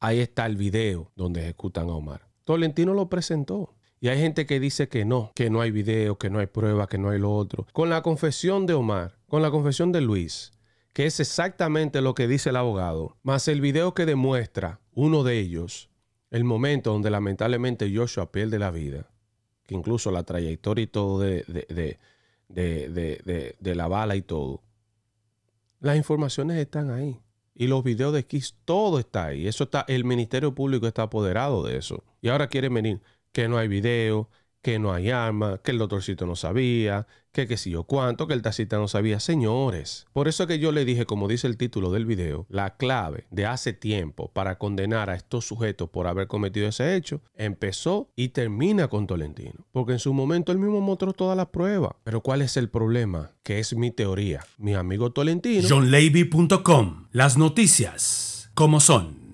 Ahí está el video donde ejecutan a Omar. Tolentino lo presentó. Y hay gente que dice que no, que no hay video, que no hay prueba, que no hay lo otro. Con la confesión de Omar, con la confesión de Luis, que es exactamente lo que dice el abogado, más el video que demuestra uno de ellos, el momento donde lamentablemente Joshua pierde la vida, que incluso la trayectoria y todo de, de la bala y todo, las informaciones están ahí y los videos de Kiss, todo está ahí. Eso está, el Ministerio Público está apoderado de eso. Y ahora quieren venir que no hay video, que no hay arma, que el doctorcito no sabía, que qué sé yo cuánto, que el tacita no sabía. Señores, por eso que yo le dije, como dice el título del video, la clave de hace tiempo para condenar a estos sujetos por haber cometido ese hecho, empezó y termina con Tolentino. Porque en su momento él mismo mostró todas las pruebas. Pero ¿cuál es el problema? Que es mi teoría. Mi amigo Tolentino. JohnLaby.com Las noticias. como son?